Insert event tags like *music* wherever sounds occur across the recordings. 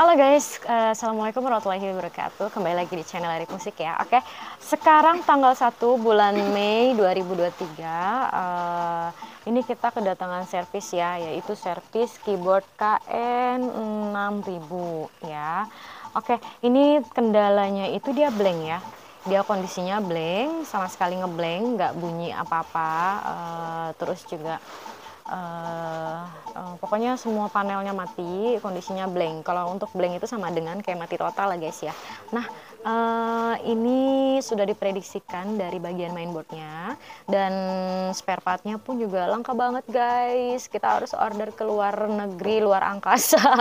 Halo guys, uh, Assalamualaikum warahmatullahi wabarakatuh Kembali lagi di channel Erik Musik ya Oke, sekarang tanggal 1 bulan Mei 2023 uh, eh, Ini kita kedatangan servis ya Yaitu servis keyboard KN 6000 ya Oke, ini kendalanya itu dia blank ya dia kondisinya blank, sama sekali ngeblank, nggak bunyi apa-apa, uh, terus juga pokoknya semua panelnya mati kondisinya blank kalau untuk blank itu sama dengan kayak mati total lah guys ya nah uh, ini sudah diprediksikan dari bagian mainboardnya dan spare partnya pun juga langka banget guys kita harus order ke luar negeri luar angkasa *laughs*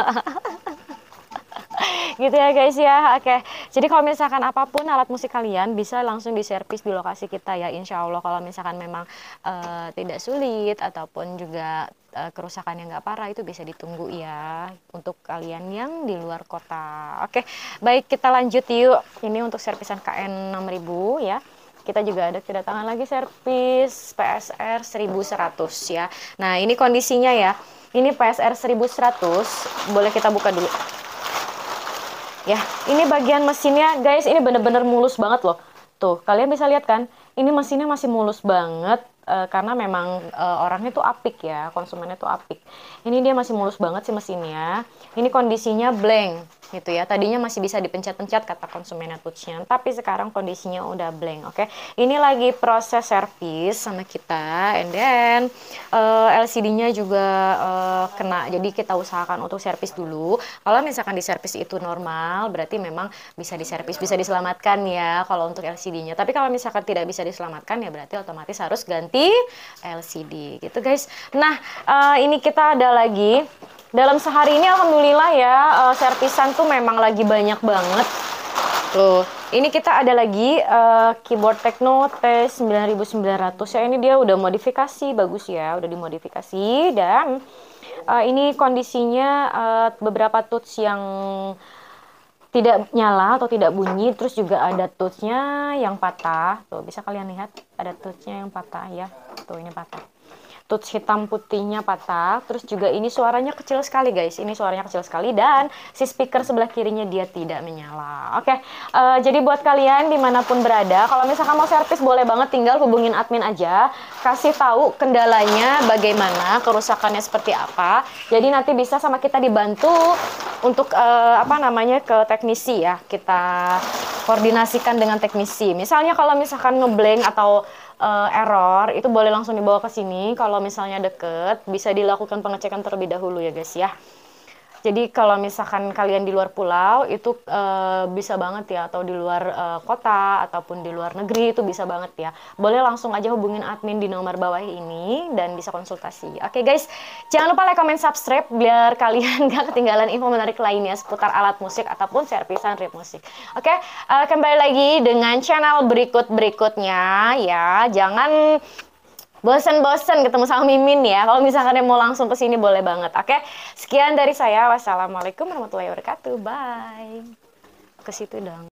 gitu ya guys ya oke okay. Jadi kalau misalkan apapun alat musik kalian bisa langsung diservis di lokasi kita ya insya Allah kalau misalkan memang uh, tidak sulit ataupun juga uh, kerusakan yang nggak parah itu bisa ditunggu ya untuk kalian yang di luar kota. Oke, baik kita lanjut yuk. Ini untuk servisan KN 6000 ya kita juga ada kedatangan lagi servis PSR 1100 ya. Nah, ini kondisinya ya. Ini PSR 1100, boleh kita buka dulu ya ini bagian mesinnya guys ini bener-bener mulus banget loh tuh kalian bisa lihat kan ini mesinnya masih mulus banget Eh, karena memang uh, orangnya tuh apik ya, konsumennya tuh apik. Ini dia masih mulus banget sih mesinnya. Ini kondisinya blank gitu ya. Tadinya masih bisa dipencet-pencet kata konsumennya touchnya, tapi sekarang kondisinya udah blank. Oke, okay? ini lagi proses servis sama kita, and then uh, eh, LCD-nya juga uh, kena. Jadi kita usahakan untuk servis dulu. Kalau misalkan di servis itu normal, berarti memang bisa diservis, bisa diselamatkan ya kalau untuk LCD-nya. Tapi kalau misalkan tidak bisa diselamatkan ya berarti otomatis harus ganti LCD gitu guys. Nah, uh, ini kita ada lagi. Dalam sehari ini alhamdulillah ya uh, eh, servisan tuh memang lagi banyak banget. Tuh, ini kita ada lagi uh, keyboard Tecno T9900 ya. Ini dia udah modifikasi, bagus ya, udah dimodifikasi dan uh, ini kondisinya uh, beberapa touch yang tidak nyala atau tidak bunyi terus juga ada toothnya yang patah tuh bisa kalian lihat ada toothnya yang patah ya tuh ini patah tuts hitam putihnya patah terus juga ini suaranya kecil sekali guys ini suaranya kecil sekali dan si speaker sebelah kirinya dia tidak menyala oke okay. uh, eh, jadi buat kalian dimanapun berada kalau misalkan mau servis boleh banget tinggal hubungin admin aja kasih tahu kendalanya bagaimana kerusakannya seperti apa jadi nanti bisa sama kita dibantu untuk uh, apa namanya ke teknisi ya kita koordinasikan dengan teknisi. Misalnya kalau misalkan ngeblank atau uh, error itu boleh langsung dibawa ke sini. Kalau misalnya deket bisa dilakukan pengecekan terlebih dahulu ya guys ya. Jadi kalau misalkan kalian di luar pulau itu uh, bisa banget ya atau di luar uh, kota ataupun di luar negeri itu bisa banget ya. Boleh langsung aja hubungin admin di nomor bawah ini dan bisa konsultasi. Oke okay, guys, jangan lupa like, comment, subscribe biar *laughs* kalian gak ketinggalan info menarik lainnya seputar alat musik ataupun servisan rip musik. Oke, okay? uh, eh, kembali lagi dengan channel berikut berikutnya ya. Jangan bosen-bosen ketemu sama Mimin ya. Kalau misalkan yang mau langsung ke sini boleh banget. Oke, sekian dari saya. Wassalamualaikum warahmatullahi wabarakatuh. Bye. Ke situ dong.